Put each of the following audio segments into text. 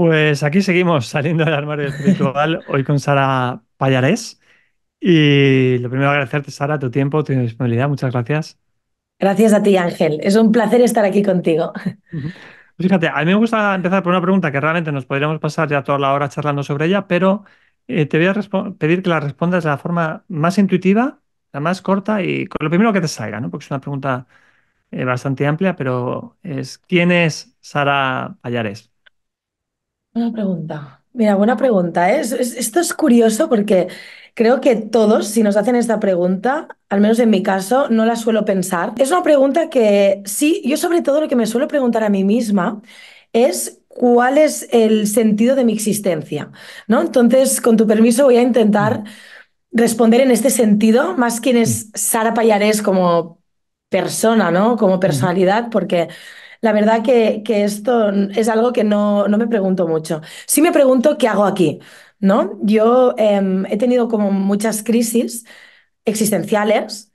Pues aquí seguimos saliendo del armario espiritual, hoy con Sara Pallarés. Y lo primero agradecerte, Sara, tu tiempo, tu disponibilidad. Muchas gracias. Gracias a ti, Ángel. Es un placer estar aquí contigo. Pues fíjate, a mí me gusta empezar por una pregunta que realmente nos podríamos pasar ya toda la hora charlando sobre ella, pero eh, te voy a pedir que la respondas de la forma más intuitiva, la más corta y con lo primero que te salga, ¿no? Porque es una pregunta eh, bastante amplia, pero es ¿quién es Sara Payarés? Buena pregunta. Mira, buena pregunta, ¿eh? Es- esto es curioso porque creo que todos, si nos hacen esta pregunta, al menos en mi caso, no la suelo pensar. Es una pregunta que sí, yo sobre todo lo que me suelo preguntar a mí misma es cuál es el sentido de mi existencia, ¿no? Entonces, con tu permiso, voy a intentar responder en este sentido, más quién es mm. Sara Pallarés como persona, ¿no? Como personalidad, porque la verdad que, esto es algo que no, no, me pregunto mucho. Sí me pregunto qué hago aquí, ¿no? Yo em, he tenido como muchas crisis existenciales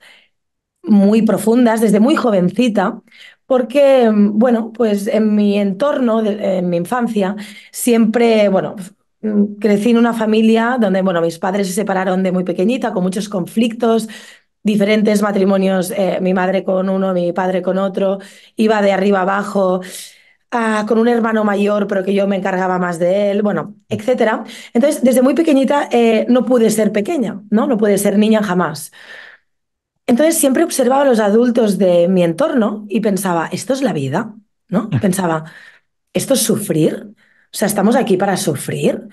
muy profundas desde muy jovencita, porque, em, bueno, pues en mi entorno, en mi infancia, siempre, bueno, pues, mm, crecí en una familia donde, bueno, mis padres se separaron de muy pequeñita, con muchos conflictos, diferentes matrimonios, eh, mi madre con uno, mi padre con otro, iba de arriba abajo, ah, con un hermano mayor, pero que yo me encargaba más de él, bueno, etcétera. Entonces, desde muy pequeñita eh, no pude ser pequeña, ¿no? No pude ser niña jamás. Entonces siempre observaba a los adultos de mi entorno y pensaba, esto es la vida, ¿no? Pensaba, esto es sufrir, o sea, estamos aquí para sufrir,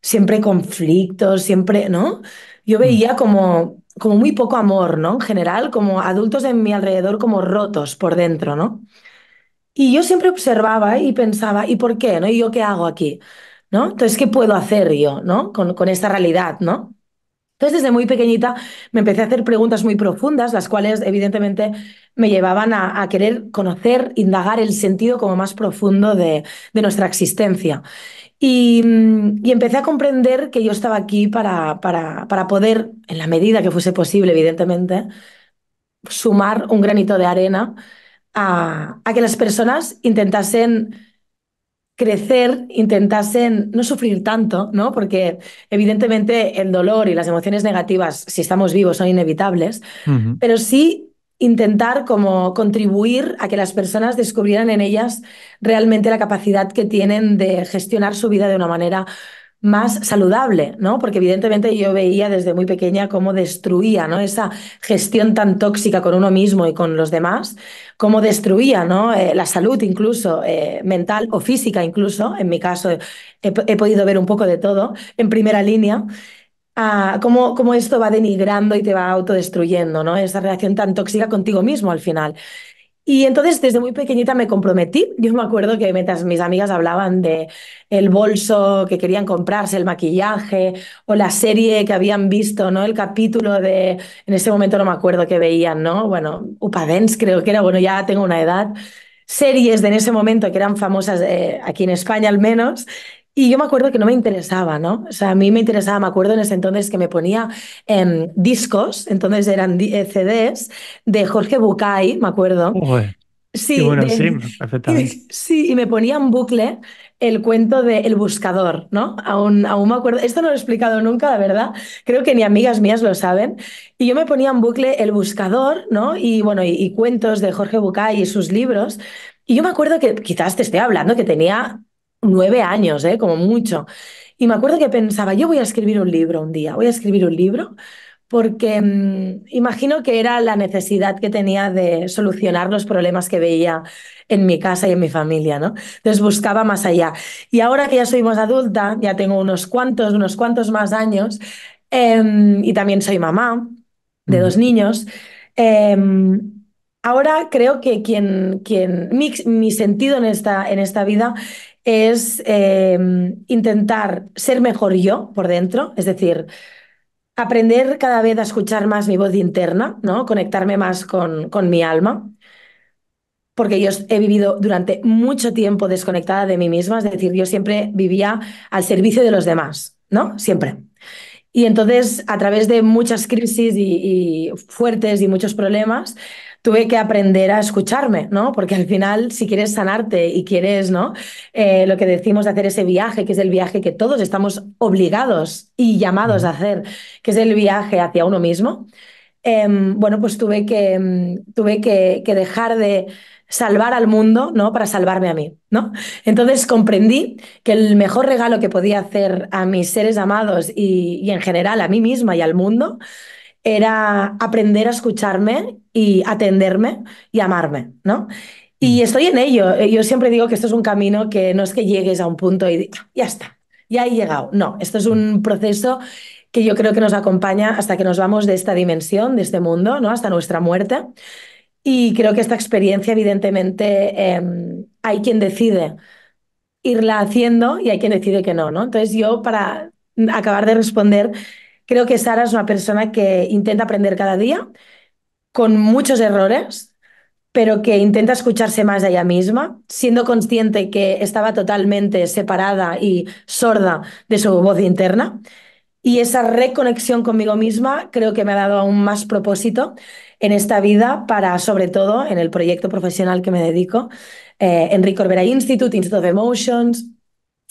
siempre conflictos, siempre, ¿no? Yo mm. veía como como muy poco amor, ¿no? En general, como adultos en mi alrededor como rotos por dentro, ¿no? Y yo siempre observaba y pensaba, ¿y por qué? ¿No? ¿Y yo qué hago aquí? ¿No? Entonces, ¿qué puedo hacer yo, ¿no? Con, esta realidad, ¿no? Entonces, desde muy pequeñita me empecé a hacer preguntas muy profundas, las cuales evidentemente me llevaban a, querer conocer, indagar el sentido como más profundo de, de nuestra existencia. Mm, y, empecé a comprender que yo estaba aquí para, para, para poder, en la medida que fuese posible, evidentemente, sumar un granito de arena a, que las personas intentasen crecer, intentasen no sufrir tanto, ¿no? Porque evidentemente el dolor y las emociones negativas, si estamos vivos, son inevitables, pero sí intentar como contribuir a que las personas descubrieran en ellas realmente la capacidad que tienen de gestionar su vida de una manera más saludable, ¿no? Porque evidentemente yo veía desde muy pequeña cómo destruía, ¿no? Esa gestión tan tóxica con uno mismo y con los demás, cómo destruía, ¿no? Eh, la salud incluso, eh, mental o física incluso. En mi caso he podido ver un poco de todo en primera línea cómo, esto va denigrando y te va autodestruyendo, ¿no? Esa relación tan tóxica contigo mismo al final. Y entonces desde muy pequeñita me comprometí. Yo me acuerdo que mientras mis amigas hablaban de el bolso que querían comprarse, el maquillaje o la serie que habían visto, ¿no? El capítulo de en ese momento no me acuerdo qué veían, ¿no? Bueno, Upadens creo que era, bueno, ya tengo una edad. Series de en ese momento que eran famosas eh, aquí en España al menos y yo me acuerdo que no me interesaba, ¿no? O sea, a mí me interesaba, me acuerdo en ese entonces que me ponía eh, discos, entonces eran eh, CDs de Jorge Bucay, me acuerdo. sí, sí, y me ponía en bucle el cuento de El Buscador, ¿no? Aún, aún me acuerdo, esto no lo he explicado nunca, la verdad, creo que ni amigas mías lo saben, y yo me ponía en bucle El Buscador, ¿no? Y bueno, y, y cuentos de Jorge Bucay y sus libros, y yo me acuerdo que quizás te estoy hablando que tenía nueve años, ¿eh? como mucho. Y me acuerdo que pensaba, yo voy a escribir un libro un día, voy a escribir un libro porque mm, imagino que era la necesidad que tenía de solucionar los problemas que veía en mi casa y en mi familia, ¿no? Entonces buscaba más allá. Y ahora que ya soy más adulta, ya tengo unos cuantos, unos cuantos más años, em, y también soy mamá de dos niños, em, ahora creo que quien, quien mi, mi, sentido en esta, en esta vida es eh, intentar ser mejor yo por dentro, es decir, aprender cada vez a escuchar más mi voz interna, ¿no? Conectarme más con, mi alma, porque yo he vivido durante mucho tiempo desconectada de mí misma, es decir, yo siempre vivía al servicio de los demás, ¿no? Siempre. Y entonces, a través de muchas crisis y fuertes y muchos problemas, tuve que aprender a escucharme, ¿no? Porque al final, si quieres sanarte y quieres, ¿no? Eh, lo que decimos de hacer ese viaje, que es el viaje que todos estamos obligados y llamados a mm. hacer, que es el viaje hacia uno mismo, em, bueno, pues tuve que, em, tuve que, dejar de salvar al mundo, ¿no? Para salvarme a mí, ¿no? Entonces comprendí que el mejor regalo que podía hacer a mis seres amados y, y en general a mí misma y al mundo era aprender a escucharme y atenderme y amarme, ¿no? Y mm. estoy en ello. Eh, yo siempre digo que esto es un camino que no es que llegues a un punto y ah, ya está, ya he llegado. No, esto es mm. un proceso que yo creo que nos acompaña hasta que nos vamos de esta dimensión, de este mundo, ¿no? Hasta nuestra muerte. Y creo que esta experiencia, evidentemente, em, hay quien decide irla haciendo y hay quien decide que no, ¿no? Entonces yo, para acabar de responder, Creo que Sara es una persona que intenta aprender cada día, con muchos errores, pero que intenta escucharse más a ella misma, siendo consciente que estaba totalmente separada y sorda de su voz interna. Y esa reconexión conmigo misma creo que me ha dado aún más propósito en esta vida para, sobre todo, en el proyecto profesional que me dedico, eh, Enrique Orbera Institute, Institute of Emotions,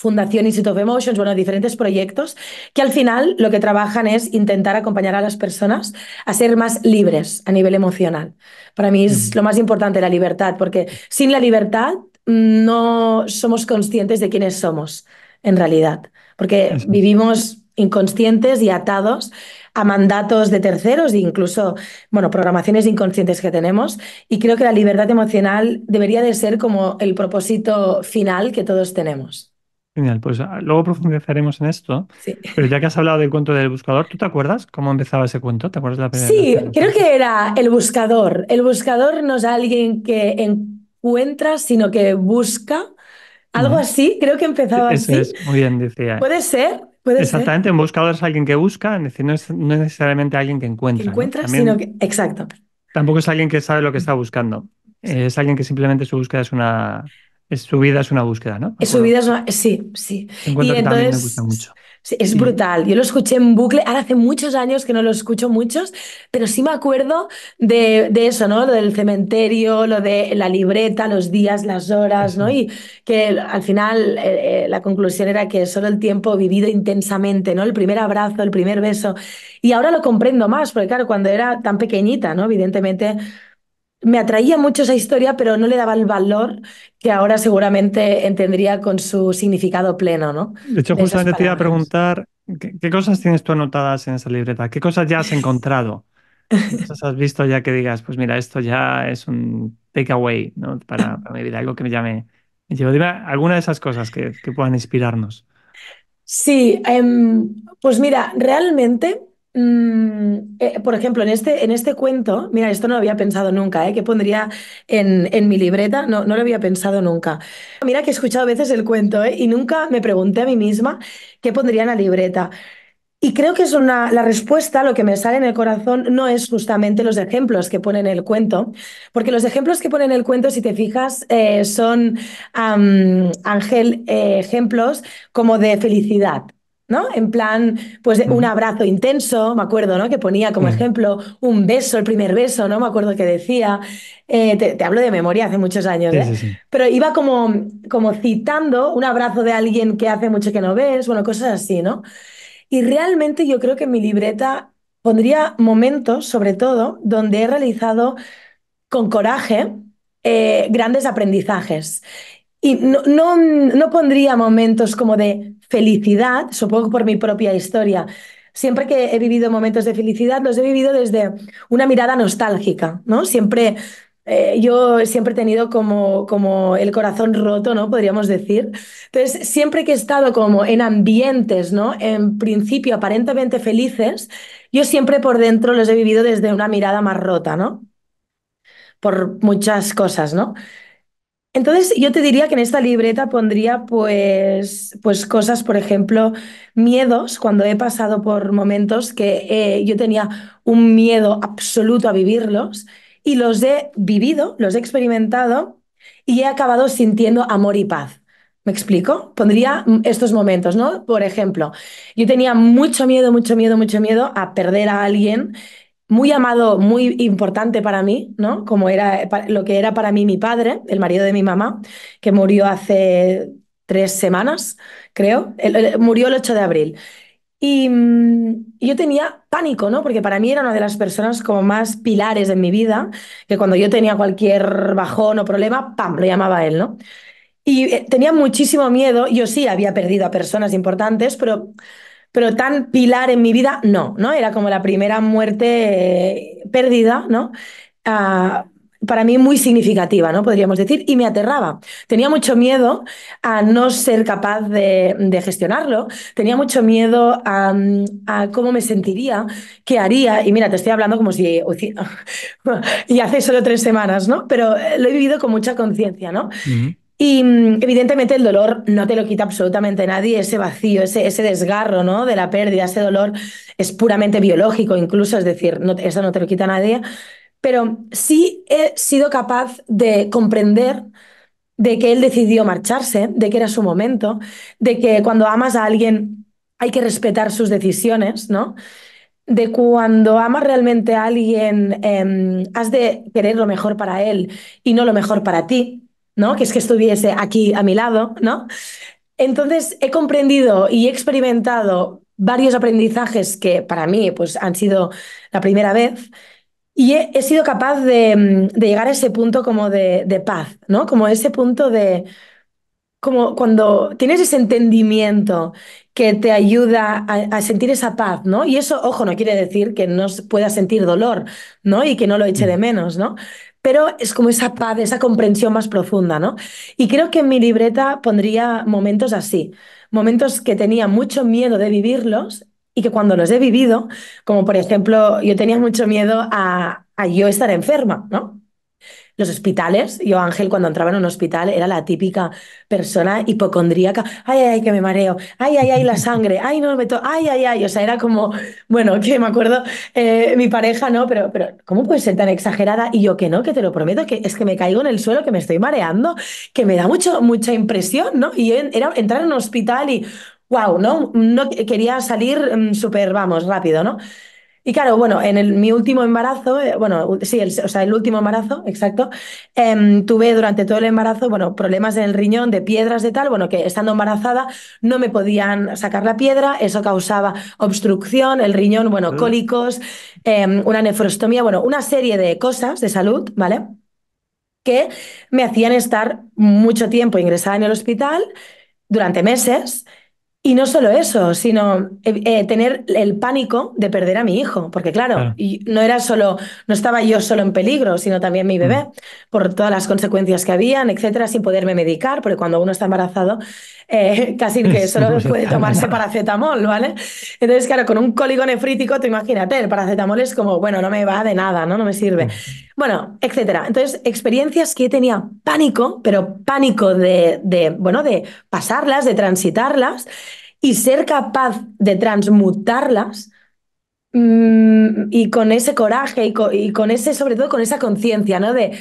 Fundación Institute of Emotions, bueno, diferentes proyectos que al final lo que trabajan es intentar acompañar a las personas a ser más libres a nivel emocional. Para mí es mm. lo más importante la libertad, porque sin la libertad mm, no somos conscientes de quiénes somos en realidad, porque vivimos inconscientes y atados a mandatos de terceros e incluso, bueno, programaciones inconscientes que tenemos. Y creo que la libertad emocional debería de ser como el propósito final que todos tenemos. Genial, pues ah, luego profundizaremos en esto. Pero ya que has hablado del cuento del buscador, ¿tú te acuerdas cómo empezaba ese cuento? ¿Te acuerdas la primera? Sí, creo que era el buscador. El buscador no es alguien que encuentra, sino que busca. Algo así, creo que empezaba Eso Es, muy bien, decía. Puede ser, ¿Puede ser. Exactamente, un buscador es alguien que busca, es decir, no es, necesariamente alguien que encuentra. encuentra, sino que. Exacto. Tampoco es alguien que sabe lo que está buscando. Eh, es alguien que simplemente su búsqueda es una es, su vida es una búsqueda, ¿no? Es su vida es una... Eh, sí, sí. y entonces, Sí, es brutal. Yo lo escuché en bucle, ahora hace muchos años que no lo escucho muchos, pero sí me acuerdo de, de eso, ¿no? Lo del cementerio, lo de la libreta, los días, las horas, ¿no? Y que al final eh, eh, la conclusión era que solo el tiempo vivido intensamente, ¿no? El primer abrazo, el primer beso. Y ahora lo comprendo más, porque claro, cuando era tan pequeñita, ¿no? Evidentemente me atraía mucho esa historia, pero no le daba el valor que ahora seguramente entendería con su significado pleno, ¿no? De hecho, justamente te iba a preguntar, ¿qué, cosas tienes tú anotadas en esa libreta? ¿Qué cosas ya has encontrado? ¿Qué cosas has visto ya que digas, pues mira, esto ya es un takeaway ¿no? Para, mi vida, algo que me llame. Me Dime alguna de esas cosas que, puedan inspirarnos. Sí, em, pues mira, realmente Mm, eh, por ejemplo, en este, en este cuento, mira, esto no lo había pensado nunca, ¿eh? Que pondría en, mi libreta? No, no lo había pensado nunca. Mira que he escuchado a veces el cuento, eh, Y nunca me pregunté a mí misma qué pondría en la libreta. Y creo que es una, la respuesta, lo que me sale en el corazón, no es justamente los ejemplos que pone en el cuento, porque los ejemplos que pone en el cuento, si te fijas, eh, son, Ángel, ejemplos como de felicidad ¿no? En plan, pues un abrazo intenso, me acuerdo, ¿no? Que ponía como ejemplo un beso, el primer beso, ¿no? Me acuerdo que decía, eh, te, hablo de memoria hace muchos años, ¿eh? Pero iba como, como citando un abrazo de alguien que hace mucho que no ves, bueno, cosas así, ¿no? Y realmente yo creo que mi libreta pondría momentos, sobre todo, donde he realizado con coraje eh, grandes aprendizajes. Y no, no, pondría momentos como de felicidad, supongo por mi propia historia. Siempre que he vivido momentos de felicidad, los he vivido desde una mirada nostálgica, ¿no? Siempre eh, yo siempre he tenido como, como el corazón roto, ¿no? Podríamos decir. Entonces, siempre que he estado como en ambientes, ¿no? En principio aparentemente felices, yo siempre por dentro los he vivido desde una mirada más rota, ¿no? Por muchas cosas, ¿no? Entonces, yo te diría que en esta libreta pondría pues, pues cosas, por ejemplo, miedos, cuando he pasado por momentos que eh, yo tenía un miedo absoluto a vivirlos y los he vivido, los he experimentado y he acabado sintiendo amor y paz. ¿Me explico? Pondría estos momentos, ¿no? Por ejemplo, yo tenía mucho miedo, mucho miedo, mucho miedo a perder a alguien muy amado, muy importante para mí, ¿no? Como era lo que era para mí mi padre, el marido de mi mamá, que murió hace tres semanas, creo. murió el 8 de abril. Y mm, yo tenía pánico, ¿no? Porque para mí era una de las personas como más pilares en mi vida, que cuando yo tenía cualquier bajón o problema, ¡pam!, lo llamaba él, ¿no? Y eh, tenía muchísimo miedo. Yo sí había perdido a personas importantes, pero pero tan pilar en mi vida, no, ¿no? Era como la primera muerte eh, perdida, ¿no? Ah, para mí muy significativa, ¿no? Podríamos decir, y me aterraba. Tenía mucho miedo a no ser capaz de, gestionarlo, tenía mucho miedo a, cómo me sentiría, qué haría, y mira, te estoy hablando como si... y hace solo tres semanas, ¿no? Pero eh, lo he vivido con mucha conciencia, ¿no? Y mm, evidentemente el dolor no te lo quita absolutamente nadie, ese vacío, ese, desgarro ¿no? de la pérdida, ese dolor es puramente biológico incluso, es decir, eso no te lo quita nadie, pero sí he sido capaz de comprender de que él decidió marcharse, de que era su momento, de que cuando amas a alguien hay que respetar sus decisiones, ¿no? de cuando amas realmente a alguien, em, has de querer lo mejor para él y no lo mejor para ti. ¿no? Que es que estuviese aquí a mi lado, ¿no? Entonces he comprendido y he experimentado varios aprendizajes que para mí pues, han sido la primera vez y he, sido capaz mm, de, llegar a ese punto como de, paz, ¿no? Como ese punto de, como cuando tienes ese entendimiento que te ayuda a, sentir esa paz, ¿no? Y eso, ojo, no quiere decir que no pueda sentir dolor, ¿no? Y que no lo eche mm. de menos, ¿no? pero es como esa paz, esa comprensión más profunda, ¿no? Y creo que en mi libreta pondría momentos así, momentos que tenía mucho miedo de vivirlos y que cuando los he vivido, como por ejemplo, yo tenía mucho miedo a, a yo estar enferma, ¿no? Los hospitales, yo Ángel cuando entraba en un hospital era la típica persona hipocondríaca, ay, ay, ay, que me mareo, ay, ay, ay, la sangre, ay, no me to ay, ay, ay, o sea, era como, bueno, que me acuerdo, eh, mi pareja, ¿no? Pero, pero, ¿cómo puedes ser tan exagerada? Y yo que no, que te lo prometo, que es que me caigo en el suelo, que me estoy mareando, que me da mucho, mucha impresión, ¿no? Y era entrar en un hospital y, wow, ¿no? No quería salir mm, súper, vamos, rápido, ¿no? Y claro, bueno, en mi último embarazo, eh, bueno, sí, o sea, el último embarazo, exacto, em, tuve durante todo el embarazo, bueno, problemas en el riñón, de piedras, de tal, bueno, que estando embarazada no me podían sacar la piedra, eso causaba obstrucción, el riñón, bueno, mm. cólicos, em, una nefrostomía, bueno, una serie de cosas de salud, ¿vale? Que me hacían estar mucho tiempo ingresada en el hospital durante meses y no solo eso, sino eh, eh, tener el pánico de perder a mi hijo, porque claro, no era solo, no estaba yo solo en peligro, sino también mi bebé, mm. por todas las consecuencias que habían, etcétera, sin poderme medicar, porque cuando uno está embarazado, eh, casi que solo puede tomarse paracetamol, ¿vale? Entonces, claro, con un cólico nefrítico, tú imagínate, el paracetamol es como, bueno, no me va de nada, ¿no? No me sirve. Mm. Bueno, etcétera. Entonces, experiencias que tenía pánico, pero pánico de, bueno, de pasarlas, de transitarlas y ser capaz de transmutarlas mm, y con ese coraje y con, ese, sobre todo con esa conciencia, ¿no? De,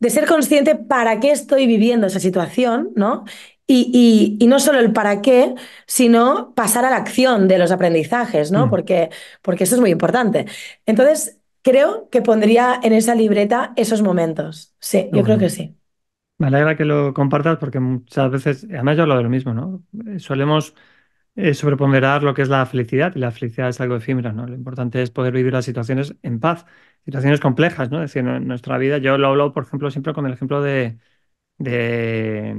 de ser consciente para qué estoy viviendo esa situación, ¿no? Y, no solo el para qué, sino pasar a la acción de los aprendizajes, ¿no? Mm. Porque, porque eso es muy importante. Entonces, creo que pondría en esa libreta esos momentos. Sí, yo creo que sí. Me alegra que lo compartas porque muchas veces, además yo hablo de lo mismo, ¿no? Eh, solemos eh, sobreponderar lo que es la felicidad y la felicidad es algo efímero, ¿no? Lo importante es poder vivir las situaciones en paz, situaciones complejas, ¿no? Es decir, en nuestra vida, yo lo hablo, por ejemplo, siempre con el ejemplo de, de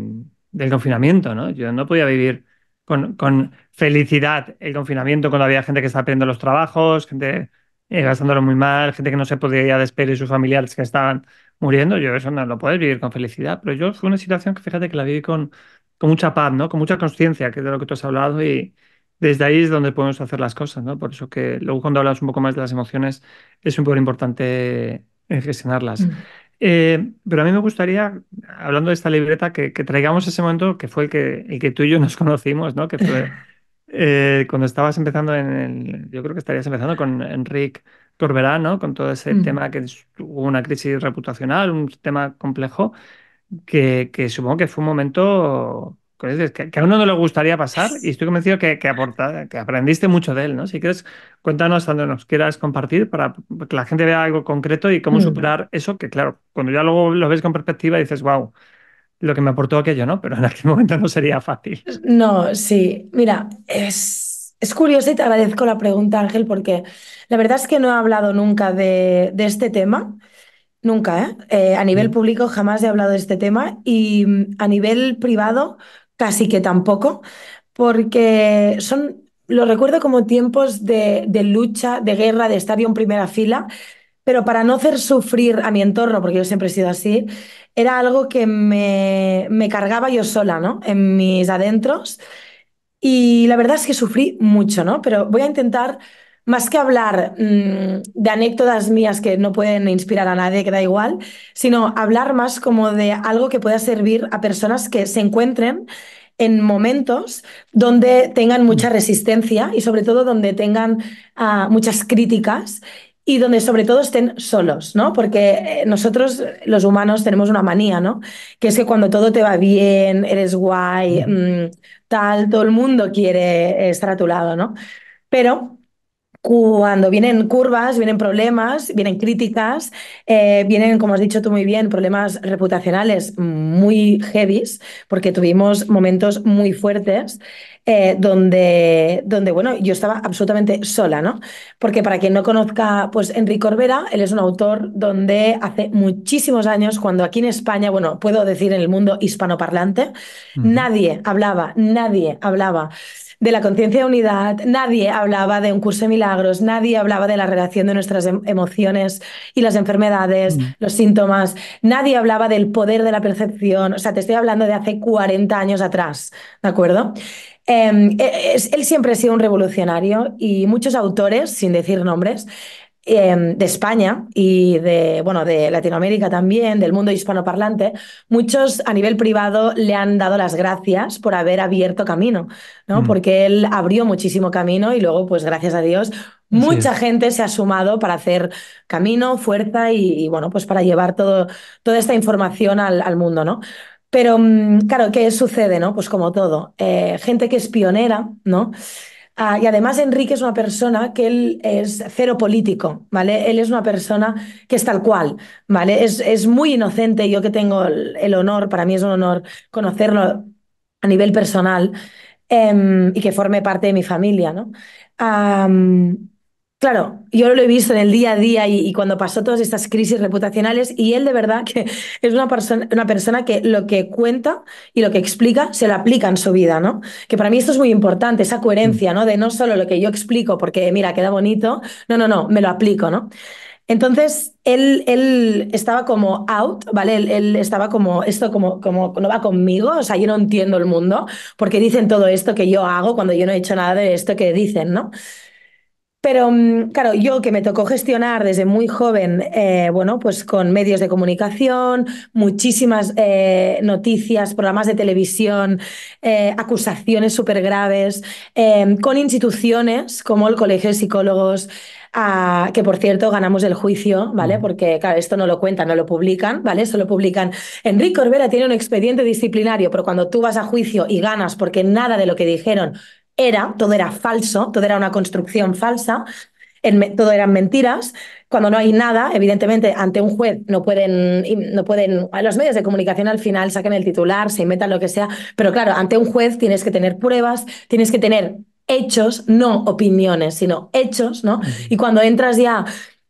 del confinamiento, ¿no? Yo no podía vivir con, con felicidad el confinamiento cuando había gente que estaba perdiendo los trabajos, gente eh, gastándolo muy mal, gente que no se podía despedir, sus familiares que estaban muriendo, yo eso no lo puedes vivir con felicidad, pero yo fue una situación que fíjate que la viví con, con mucha paz, ¿no? Con mucha conciencia, que es de lo que tú has hablado y desde ahí es donde podemos hacer las cosas, ¿no? Por eso que luego cuando hablas un poco más de las emociones es un poco importante eh, gestionarlas. Mm. Eh, pero a mí me gustaría, hablando de esta libreta, que, traigamos ese momento que fue el que, el que tú y yo nos conocimos, ¿no? Que fue eh, cuando estabas empezando en el, yo creo que estarías empezando con Enric Torberá, ¿no? Con todo ese mm. tema que hubo una crisis reputacional, un tema complejo, que, supongo que fue un momento que, a uno no le gustaría pasar y estoy convencido que, aporta, que aprendiste mucho de él, ¿no? Si quieres, cuéntanos donde nos quieras compartir para que la gente vea algo concreto y cómo mm. superar eso, que claro, cuando ya luego lo ves con perspectiva dices, wow, lo que me aportó aquello, ¿no? Pero en aquel momento no sería fácil. No, sí. Mira, es, curioso y te agradezco la pregunta, Ángel, porque la verdad es que no he hablado nunca de, este tema. Nunca, ¿eh? eh a nivel mm. público jamás he hablado de este tema y mm, a nivel privado casi que tampoco, porque son, lo recuerdo como tiempos de, de lucha, de guerra, de estar en primera fila pero para no hacer sufrir a mi entorno, porque yo siempre he sido así, era algo que me, me cargaba yo sola, ¿no? En mis adentros. Y la verdad es que sufrí mucho, ¿no? Pero voy a intentar, más que hablar mm, de anécdotas mías que no pueden inspirar a nadie, que da igual, sino hablar más como de algo que pueda servir a personas que se encuentren en momentos donde tengan mucha mm. resistencia y sobre todo donde tengan ah, muchas críticas y donde sobre todo estén solos, ¿no? Porque eh, nosotros los humanos tenemos una manía, ¿no? Que es que cuando todo te va bien, eres guay, mm. Mm, tal, todo el mundo quiere estar a tu lado, ¿no? Pero cuando vienen curvas, vienen problemas, vienen críticas, eh, vienen, como has dicho tú muy bien, problemas reputacionales muy heavy, porque tuvimos momentos muy fuertes eh, donde, donde, bueno, yo estaba absolutamente sola, ¿no? Porque para quien no conozca, pues Enrique Corbera, él es un autor donde hace muchísimos años, cuando aquí en España, bueno, puedo decir en el mundo hispanoparlante, nadie hablaba, nadie hablaba de la conciencia de unidad, nadie hablaba de un curso de milagros, nadie hablaba de la relación de nuestras em, emociones y las enfermedades, mm. los síntomas, nadie hablaba del poder de la percepción, o sea, te estoy hablando de hace 40 años atrás, ¿de acuerdo? Em, e, él siempre ha sido un revolucionario y muchos autores, sin decir nombres, Em, de España y de, bueno, de Latinoamérica también, del mundo hispanoparlante, muchos a nivel privado le han dado las gracias por haber abierto camino, ¿no? Mm. Porque él abrió muchísimo camino y luego, pues gracias a Dios, mucha gente se ha sumado para hacer camino, fuerza y, bueno, pues para llevar todo, toda esta información al, mundo, ¿no? Pero mm, claro, ¿qué sucede, no? Pues como todo, eh, gente que es pionera, ¿no? Ah, y además Enrique es una persona que él es cero político, ¿vale? Él es una persona que es tal cual, ¿vale? Es, muy inocente, yo que tengo el, honor, para mí es un honor conocerlo a nivel personal em, y que forme parte de mi familia, ¿no? Claro, yo lo he visto en el día a día y, cuando pasó todas estas crisis reputacionales y él de verdad que es una, persona, una persona que lo que cuenta y lo que explica se lo aplica en su vida, ¿no? Que para mí esto es muy importante, esa coherencia, mm. ¿no? De no solo lo que yo explico porque, mira, queda bonito, no, no, no, me lo aplico, ¿no? Entonces, él, él, estaba como out, ¿vale? Él, estaba como, esto como, como no va conmigo, o sea, yo no entiendo el mundo, porque dicen todo esto que yo hago cuando yo no he hecho nada de esto que dicen, ¿no? Pero mm, claro, yo que me tocó gestionar desde muy joven, eh, bueno, pues con medios de comunicación, muchísimas eh, noticias, programas de televisión, eh, acusaciones súper graves, em, con instituciones como el Colegio de Psicólogos, ah, que por cierto ganamos el juicio, ¿vale? Mm. Porque, claro, esto no lo cuentan, no lo publican, ¿vale? Solo publican. Enrique Orbera tiene un expediente disciplinario, pero cuando tú vas a juicio y ganas porque nada de lo que dijeron era, todo era falso, todo era una construcción falsa, todo eran mentiras. Cuando no hay nada, evidentemente, ante un juez no pueden, no pueden, los medios de comunicación al final saquen el titular, se metan lo que sea, pero claro, ante un juez tienes que tener pruebas, tienes que tener hechos, no opiniones, sino hechos, ¿no? Y cuando entras ya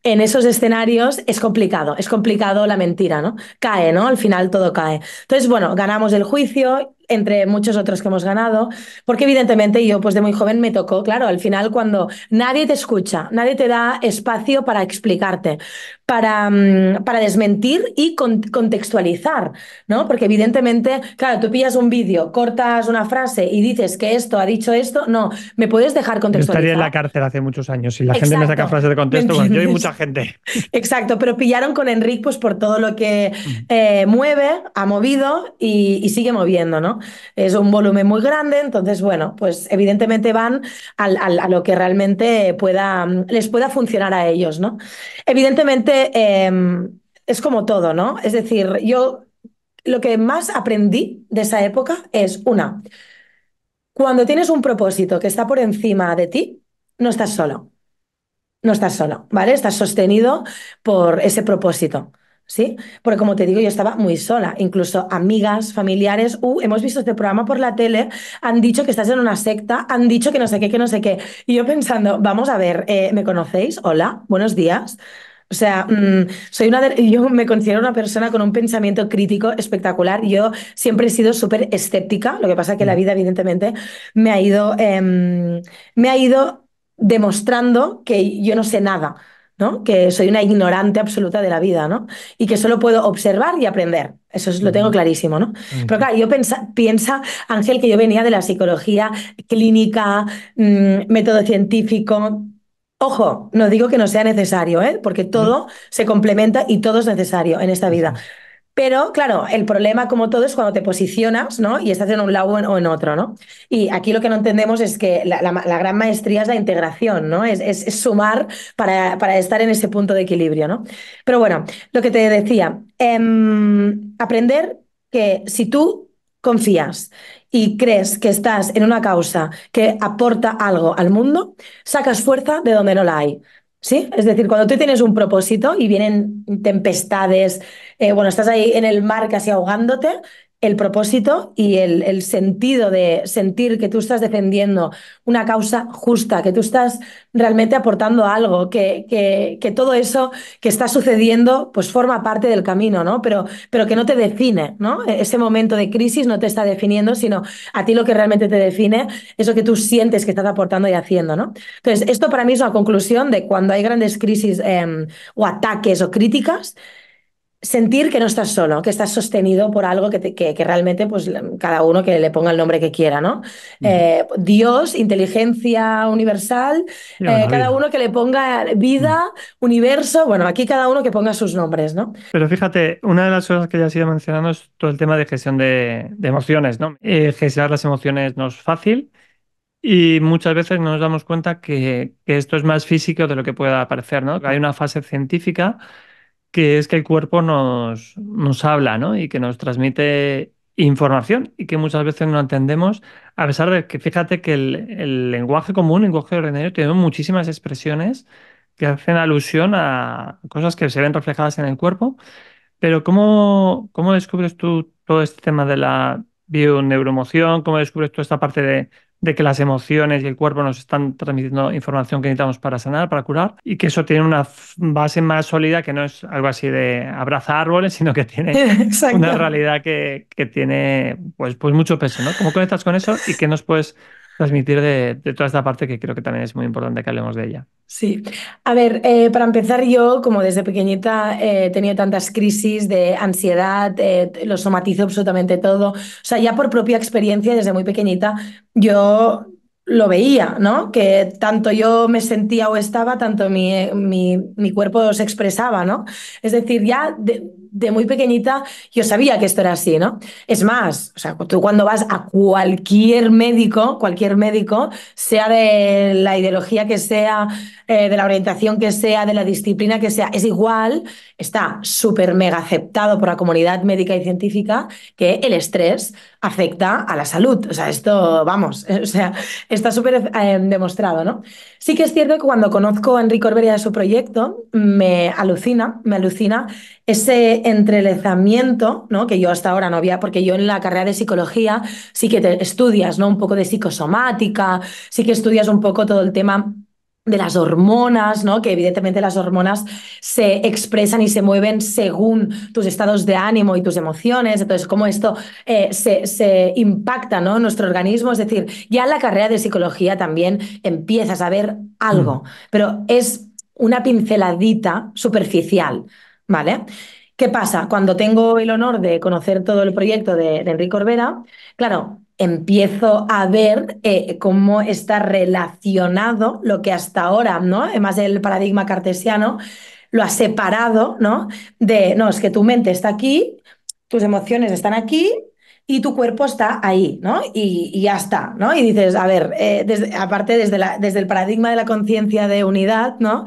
en esos escenarios es complicado, es complicado la mentira, ¿no? Cae, ¿no? Al final todo cae. Entonces, bueno, ganamos el juicio entre muchos otros que hemos ganado, porque evidentemente yo pues de muy joven me tocó, claro, al final cuando nadie te escucha, nadie te da espacio para explicarte, para, mm, para desmentir y contextualizar, ¿no? Porque evidentemente, claro, tú pillas un vídeo, cortas una frase y dices que esto ha dicho esto, no, me puedes dejar contextualizar. Yo estaría en la cárcel hace muchos años y la gente me saca frases de contexto, yo y mucha gente. Exacto, pero pillaron con Enric pues por todo lo que mm. eh, mueve, ha movido y sigue moviendo, ¿no? Es un volumen muy grande, entonces, bueno, pues evidentemente van a lo que realmente pueda, les pueda funcionar a ellos, ¿no? Evidentemente, em, es como todo, ¿no? Es decir, yo lo que más aprendí de esa época es una, cuando tienes un propósito que está por encima de ti, no estás solo. No estás solo, ¿vale? Estás sostenido por ese propósito. ¿sí? Porque como te digo, yo estaba muy sola. Incluso amigas, familiares, uh, hemos visto este programa por la tele, han dicho que estás en una secta, han dicho que no sé qué, que no sé qué. Y yo pensando, vamos a ver, eh, ¿me conocéis? Hola, buenos días. O sea, mm, soy una yo me considero una persona con un pensamiento crítico espectacular. Yo siempre he sido súper escéptica, lo que pasa es que la mm. vida, evidentemente, me ha ido, em, me ha ido demostrando que yo no sé nada. Que soy una ignorante absoluta de la vida, ¿no? Y que solo puedo observar y aprender. Eso lo tengo clarísimo, ¿no? Pero claro, yo pienso, piensa, Ángel, que yo venía de la psicología clínica, mm, método científico, Ojo, no digo que no sea necesario, ¿eh? porque todo se complementa y todo es necesario en esta vida. Pero claro, el problema como todo es cuando te posicionas, ¿no? Y estás en un lado o en otro, ¿no? Y aquí lo que no entendemos es que la, gran maestría es la integración, ¿no? Es, sumar para, estar en ese punto de equilibrio, ¿no? Pero bueno, lo que te decía, em, aprender que si tú confías y crees que estás en una causa que aporta algo al mundo, sacas fuerza de donde no la hay. Sí, es decir, cuando tú tienes un propósito y vienen tempestades, eh, bueno, estás ahí en el mar casi ahogándote el propósito y el, sentido de sentir que tú estás defendiendo una causa justa, que tú estás realmente aportando algo, que, que, que todo eso que está sucediendo pues forma parte del camino, ¿no? Pero, pero que no te define, ¿no? E-, ese momento de crisis no te está definiendo, sino a ti lo que realmente te define es lo que tú sientes que estás aportando y haciendo, ¿no? Entonces, esto para mí es una conclusión de cuando hay grandes crisis em, o ataques o críticas, sentir que no estás solo, que estás sostenido por algo que, que, realmente, pues cada uno que le ponga el nombre que quiera, ¿no? Mm. Eh, Dios, inteligencia universal, eh, cada uno que le ponga vida, mm. universo, bueno, aquí cada uno que ponga sus nombres, ¿no? Pero fíjate, una de las cosas que ya has ido mencionando es todo el tema de gestión de, emociones, ¿no? Eh, gestionar las emociones no es fácil. Y muchas veces no nos damos cuenta que, esto es más físico de lo que pueda parecer, ¿no? Hay una fase científica que es que el cuerpo nos, nos habla, ¿no? Y que nos transmite información y que muchas veces no entendemos, a pesar de que fíjate que el, lenguaje común, el lenguaje ordinario, tiene muchísimas expresiones que hacen alusión a cosas que se ven reflejadas en el cuerpo. Pero ¿cómo, cómo descubres tú todo este tema de la bioneuromoción? ¿Cómo descubres tú esta parte de de que las emociones y el cuerpo nos están transmitiendo información que necesitamos para sanar, para curar, y que eso tiene una base más sólida que no es algo así de abrazar árboles, sino que tiene una realidad que, tiene pues, pues mucho peso, ¿no? ¿Cómo conectas con eso y qué nos puedes transmitir de, toda esta parte que creo que también es muy importante que hablemos de ella. Sí, a ver, eh, para empezar yo, como desde pequeñita eh, he tenido tantas crisis de ansiedad, eh, lo somatizo absolutamente todo, o sea, ya por propia experiencia desde muy pequeñita yo lo veía, ¿no? Que tanto yo me sentía o estaba, tanto mi, mi, cuerpo se expresaba, ¿no? Es decir, ya de muy pequeñita yo sabía que esto era así, ¿no? Es más, o sea, tú cuando vas a cualquier médico, cualquier médico, sea de la ideología que sea, eh, de la orientación que sea, de la disciplina que sea, es igual, está súper mega aceptado por la comunidad médica y científica que el estrés afecta a la salud. O sea, esto, vamos, o sea, está súper eh, demostrado, ¿no? Sí que es cierto que cuando conozco a Enrique Orberia de su proyecto, me alucina, me alucina ese entrelazamiento, ¿no? que yo hasta ahora no había, porque yo en la carrera de psicología sí que te estudias ¿no? un poco de psicosomática, sí que estudias un poco todo el tema de las hormonas, ¿no? Que evidentemente las hormonas se expresan y se mueven según tus estados de ánimo y tus emociones. Entonces, cómo esto eh, se, impacta ¿no? en nuestro organismo. Es decir, ya en la carrera de psicología también empiezas a ver algo, mm. pero es una pinceladita superficial, ¿vale? ¿Qué pasa? Cuando tengo el honor de conocer todo el proyecto de, Enrique Orbera, claro, empiezo a ver eh, cómo está relacionado lo que hasta ahora, ¿no? Además del paradigma cartesiano lo ha separado, ¿no? De, no, es que tu mente está aquí, tus emociones están aquí y tu cuerpo está ahí, ¿no? Y, ya está, ¿no? Y dices, a ver, eh, aparte desde, desde el paradigma de la conciencia de unidad, ¿no?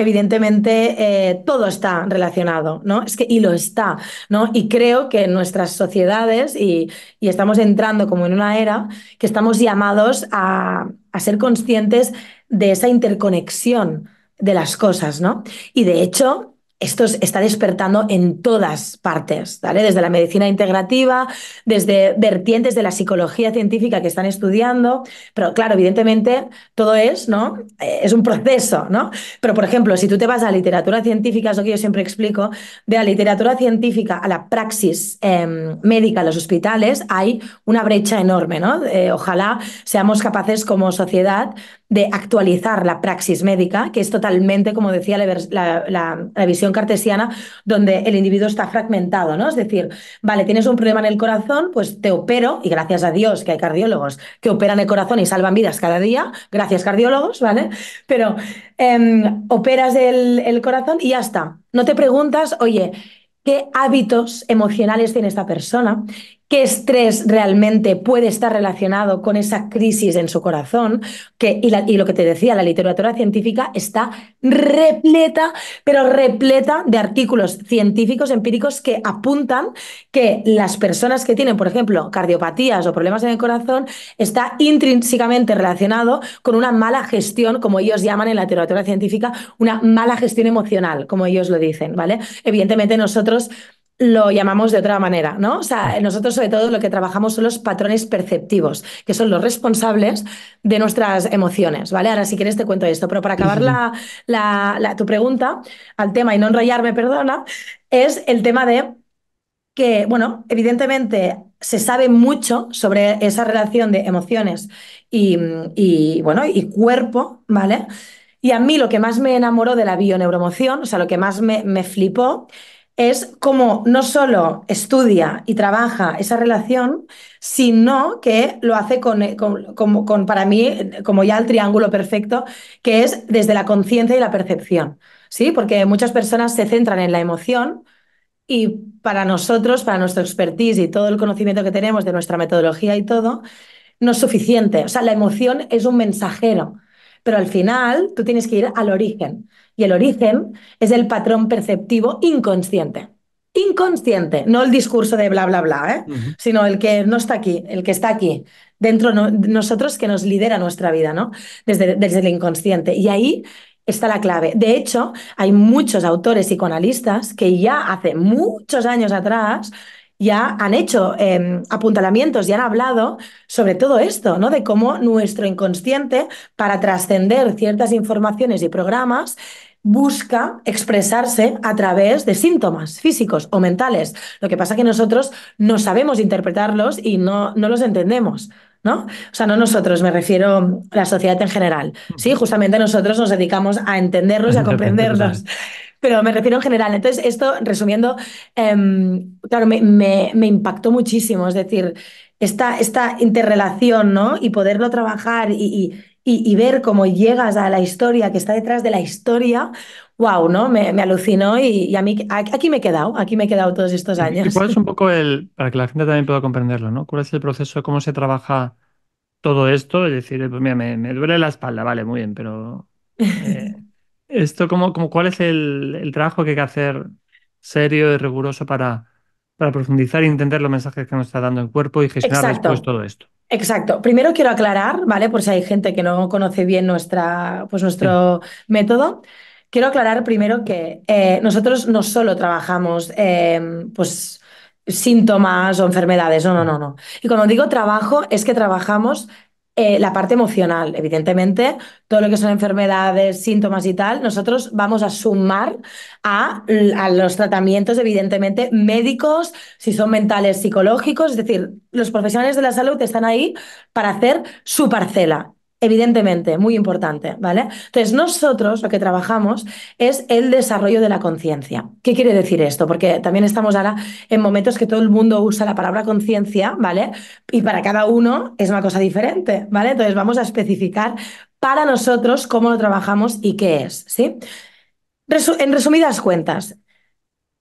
evidentemente eh, todo está relacionado, ¿no? Es que y lo está, ¿no? Y creo que en nuestras sociedades y, estamos entrando como en una era que estamos llamados a, a ser conscientes de esa interconexión de las cosas, ¿no? Y de hecho, esto está despertando en todas partes, ¿vale? Desde la medicina integrativa, desde vertientes de la psicología científica que están estudiando, pero claro, evidentemente todo es, ¿no? Eh, es un proceso, ¿no? Pero por ejemplo, si tú te vas a la literatura científica, es lo que yo siempre explico, de la literatura científica a la praxis em, médica en los hospitales hay una brecha enorme, ¿no? Eh, ojalá seamos capaces como sociedad de actualizar la praxis médica, que es totalmente, como decía la, visión cartesiana, donde el individuo está fragmentado, ¿no? Es decir, vale, tienes un problema en el corazón, pues te opero, y gracias a Dios que hay cardiólogos que operan el corazón y salvan vidas cada día, gracias cardiólogos, ¿vale? Pero em, operas el, el corazón y ya está. No te preguntas, oye, qué hábitos emocionales tiene esta persona, qué estrés realmente puede estar relacionado con esa crisis en su corazón, que, y, lo que te decía, la literatura científica está repleta, pero repleta de artículos científicos empíricos que apuntan que las personas que tienen, por ejemplo, cardiopatías o problemas en el corazón, está intrínsecamente relacionado con una mala gestión, como ellos llaman en la literatura científica, una mala gestión emocional, como ellos lo dicen, ¿vale? Evidentemente nosotros lo llamamos de otra manera, ¿no? O sea, nosotros sobre todo lo que trabajamos son los patrones perceptivos, que son los responsables de nuestras emociones, ¿vale? Ahora si quieres te cuento esto, pero para acabar la, la, tu pregunta al tema y no enrollarme, perdona, es el tema de que, bueno, evidentemente se sabe mucho sobre esa relación de emociones y, bueno, y cuerpo, ¿vale? Y a mí lo que más me enamoró de la bioneuromoción, o sea, lo que más me, me flipó, es como no solo estudia y trabaja esa relación, sino que lo hace eh, con, para mí, como ya el triángulo perfecto, que es desde la conciencia y la percepción, ¿sí? Porque muchas personas se centran en la emoción y para nosotros, para nuestra expertise y todo el conocimiento que tenemos de nuestra metodología y todo, no es suficiente. O sea, la emoción es un mensajero, pero al final tú tienes que ir al origen. Y el origen es el patrón perceptivo inconsciente. Inconsciente, no el discurso de bla, bla, bla, ¿eh? sino el que no está aquí, el que está aquí, dentro de nosotros que nos lidera nuestra vida, ¿no? Desde, desde el inconsciente. Y ahí está la clave. De hecho, hay muchos autores psicoanalistas que ya hace muchos años atrás ya han hecho em, apuntalamientos y han hablado sobre todo esto, ¿no? De cómo nuestro inconsciente, para trascender ciertas informaciones y programas, busca expresarse a través de síntomas físicos o mentales. Lo que pasa es que nosotros no sabemos interpretarlos y no, no los entendemos. ¿no? O sea, no nosotros, me refiero a la sociedad en general. Sí, justamente nosotros nos dedicamos a entenderlos y a comprenderlos. Pero me refiero en general. Entonces, esto, resumiendo, em, claro, me, impactó muchísimo. Es decir, esta, esta interrelación, ¿no? Y poderlo trabajar y y, ver cómo llegas a la historia que está detrás de la historia, wow, ¿no? Me, alucinó y, a mí aquí me he quedado, aquí me he quedado todos estos años. cuál es un poco el, para que la gente también pueda comprenderlo, ¿no? ¿Cuál es el proceso, cómo se trabaja todo esto? Es decir, pues mira, me, me duele la espalda, vale, muy bien, pero... Eh, esto, ¿cuál es el trabajo que hay que hacer serio y riguroso para para profundizar y e entender los mensajes que nos está dando el cuerpo y gestionar después todo esto. Exacto. Primero quiero aclarar, ¿vale? Por si hay gente que no conoce bien nuestra, pues nuestro método. Quiero aclarar primero que eh, nosotros no solo trabajamos em, pues, síntomas o enfermedades, no, no, no, no. Y cuando digo trabajo es que trabajamos eh, la parte emocional, evidentemente, todo lo que son enfermedades, síntomas y tal, nosotros vamos a sumar a, a, los tratamientos, evidentemente, médicos, si son mentales, psicológicos, es decir, los profesionales de la salud están ahí para hacer su parcela. Evidentemente, muy importante, ¿vale? Entonces, nosotros lo que trabajamos es el desarrollo de la conciencia. ¿Qué quiere decir esto? Porque también estamos ahora en momentos que todo el mundo usa la palabra conciencia, ¿vale? Y para cada uno es una cosa diferente, ¿vale? Entonces, vamos a especificar para nosotros cómo lo trabajamos y qué es, ¿sí? en resumidas cuentas,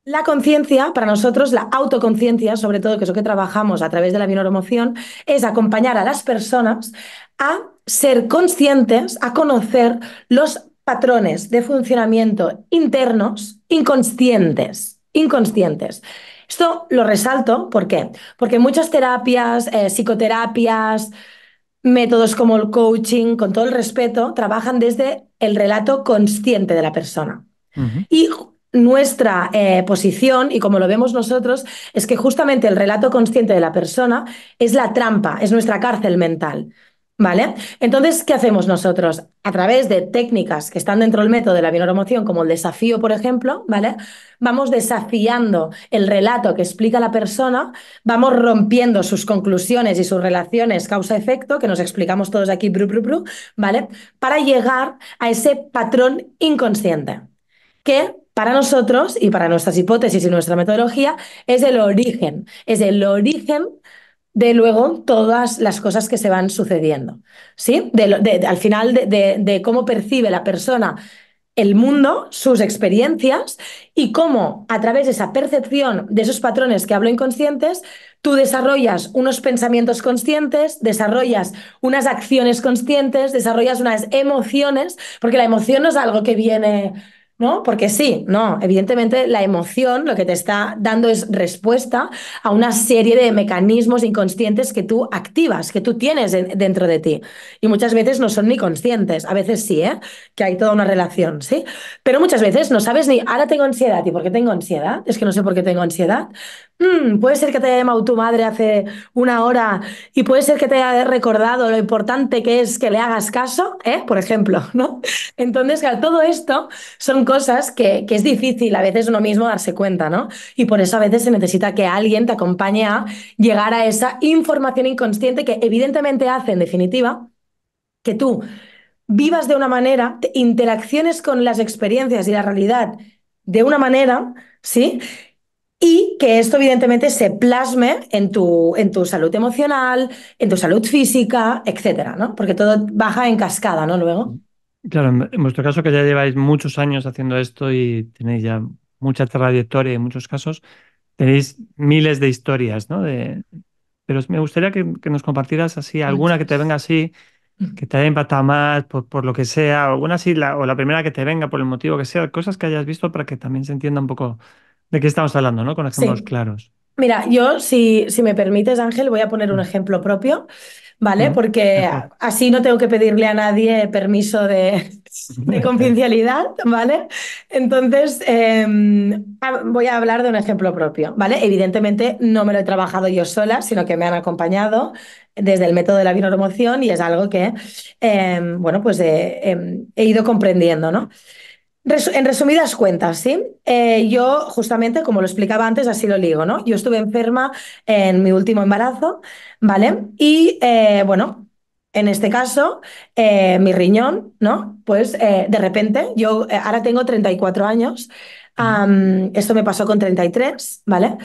la conciencia, para nosotros, la autoconciencia, sobre todo, que es lo que trabajamos a través de la bioromoción, es acompañar a las personas a ser conscientes a conocer los patrones de funcionamiento internos inconscientes, inconscientes. Esto lo resalto, ¿por qué? Porque muchas terapias, eh, psicoterapias, métodos como el coaching, con todo el respeto, trabajan desde el relato consciente de la persona. Y nuestra eh, posición, y como lo vemos nosotros, es que justamente el relato consciente de la persona es la trampa, es nuestra cárcel mental. ¿Vale? Entonces, ¿qué hacemos nosotros? A través de técnicas que están dentro del método de la bioneuromoción, como el desafío, por ejemplo, ¿vale? Vamos desafiando el relato que explica la persona, vamos rompiendo sus conclusiones y sus relaciones causa-efecto, que nos explicamos todos aquí, bru, bru, bru, ¿vale? Para llegar a ese patrón inconsciente, que para nosotros y para nuestras hipótesis y nuestra metodología es el origen, es el origen de luego todas las cosas que se van sucediendo, ¿sí? De, de, al final de, de cómo percibe la persona el mundo, sus experiencias y cómo a través de esa percepción de esos patrones que hablo inconscientes, tú desarrollas unos pensamientos conscientes, desarrollas unas acciones conscientes, desarrollas unas emociones, porque la emoción no es algo que viene ¿no? Porque sí, no, evidentemente la emoción lo que te está dando es respuesta a una serie de mecanismos inconscientes que tú activas, que tú tienes dentro de ti. Y muchas veces no son ni conscientes, a veces sí, ¿eh? Que hay toda una relación, ¿sí? Pero muchas veces no sabes ni, ahora tengo ansiedad, ¿y por qué tengo ansiedad? Es que no sé por qué tengo ansiedad. Mm, puede ser que te haya llamado tu madre hace una hora y puede ser que te haya recordado lo importante que es que le hagas caso, ¿eh? por ejemplo, ¿no? Entonces, claro, todo esto son cosas que, que, es difícil a veces uno mismo darse cuenta, ¿no? Y por eso a veces se necesita que alguien te acompañe a llegar a esa información inconsciente que evidentemente hace, en definitiva, que tú vivas de una manera, te interacciones con las experiencias y la realidad de una manera, ¿sí? y que esto evidentemente se plasme en tu, en tu salud emocional, en tu salud física, etcétera, ¿no? Porque todo baja en cascada, ¿no? Luego. Claro, en vuestro caso que ya lleváis muchos años haciendo esto y tenéis ya mucha trayectoria en muchos casos, tenéis miles de historias, ¿no? De... Pero me gustaría que, nos compartieras así alguna que te venga así, que te haya impactado más por, lo que sea, alguna así, o la primera que te venga por el motivo que sea, cosas que hayas visto para que también se entienda un poco de qué estamos hablando, ¿no? Con ejemplos claros. Mira, yo, si, si, me permites, Ángel, voy a poner un mm. ejemplo propio, ¿vale? Mm. Porque así no tengo que pedirle a nadie permiso de, confidencialidad, ¿vale? Entonces, em, voy a hablar de un ejemplo propio, ¿vale? Evidentemente, no me lo he trabajado yo sola, sino que me han acompañado desde el método de la vinoromoción, y es algo que, em, bueno, pues eh, em, he ido comprendiendo, ¿no? en resumidas cuentas, ¿sí? Eh, yo justamente, como lo explicaba antes, así lo digo, ¿no? Yo estuve enferma en mi último embarazo, ¿vale? Y eh, bueno, en este caso, eh, mi riñón, ¿no? Pues de repente, yo ahora tengo 34 años, esto me pasó con 33, ¿vale?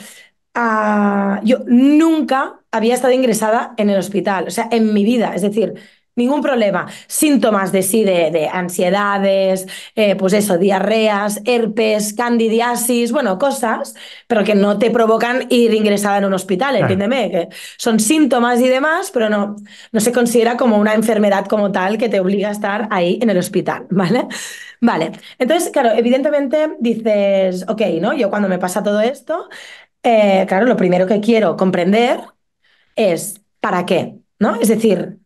Ah, yo nunca había estado ingresada en el hospital, o sea, en mi vida, es decir, Ningún problema. Síntomas de sí, de, ansiedades, eh, pues eso, diarreas, herpes, candidiasis, bueno, cosas, pero que no te provocan ir ingresada en un hospital, entiéndeme, que son síntomas y demás, pero no, no se considera como una enfermedad como tal que te obliga a estar ahí en el hospital, ¿vale? Vale, entonces, claro, evidentemente dices, ok, ¿no? Yo cuando me pasa todo esto, eh, claro, lo primero que quiero comprender es, ¿para qué? ¿No? Es decir,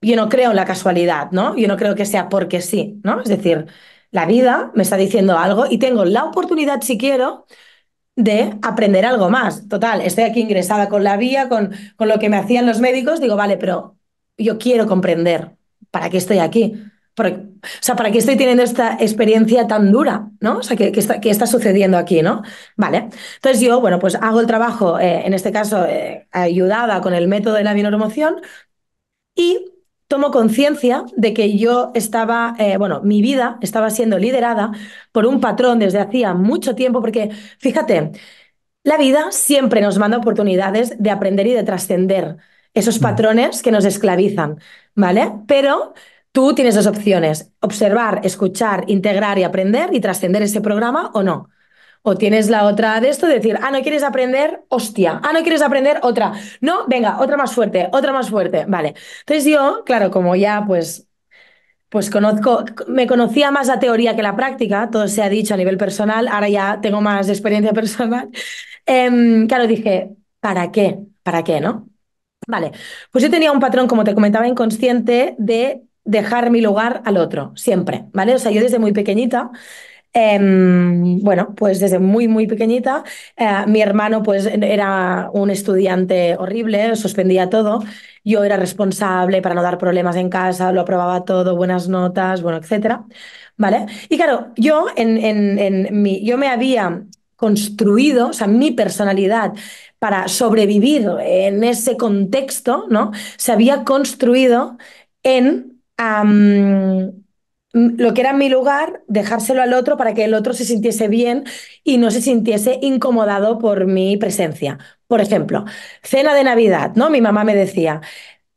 yo no creo en la casualidad, ¿no? Yo no creo que sea porque sí, ¿no? Es decir, la vida me está diciendo algo y tengo la oportunidad, si quiero, de aprender algo más. Total, estoy aquí ingresada con la vía, con, con lo que me hacían los médicos, digo, vale, pero yo quiero comprender para qué estoy aquí. o sea, ¿para qué estoy teniendo esta experiencia tan dura? ¿No? O sea, ¿qué, está, sucediendo aquí? ¿No? Vale. Entonces yo, bueno, pues hago el trabajo, eh, en este caso, eh, ayudada con el método de la minormoción y tomo conciencia de que yo estaba, eh, bueno, mi vida estaba siendo liderada por un patrón desde hacía mucho tiempo, porque fíjate, la vida siempre nos manda oportunidades de aprender y de trascender esos mm. patrones que nos esclavizan, ¿vale? Pero tú tienes dos opciones, observar, escuchar, integrar y aprender y trascender ese programa o no. O tienes la otra de esto, decir, ah, no quieres aprender, hostia, ah, no quieres aprender, otra. No, venga, otra más fuerte, otra más fuerte, vale. Entonces yo, claro, como ya pues, pues conozco, me conocía más la teoría que la práctica, todo se ha dicho a nivel personal, ahora ya tengo más experiencia personal. Em, claro, dije, ¿para qué? ¿Para qué, no? Vale, pues yo tenía un patrón, como te comentaba, inconsciente de dejar mi lugar al otro, siempre, ¿vale? O sea, yo desde muy pequeñita Em, bueno, pues desde muy, muy pequeñita, eh, mi hermano pues era un estudiante horrible, suspendía todo, yo era responsable para no dar problemas en casa, lo aprobaba todo, buenas notas, bueno, etcétera, ¿vale? Y claro, yo, en, en, mi, yo me había construido, o sea, mi personalidad para sobrevivir en ese contexto, ¿no? Se había construido en... Mm, lo que era mi lugar, dejárselo al otro para que el otro se sintiese bien y no se sintiese incomodado por mi presencia. Por ejemplo, cena de Navidad, ¿no? Mi mamá me decía,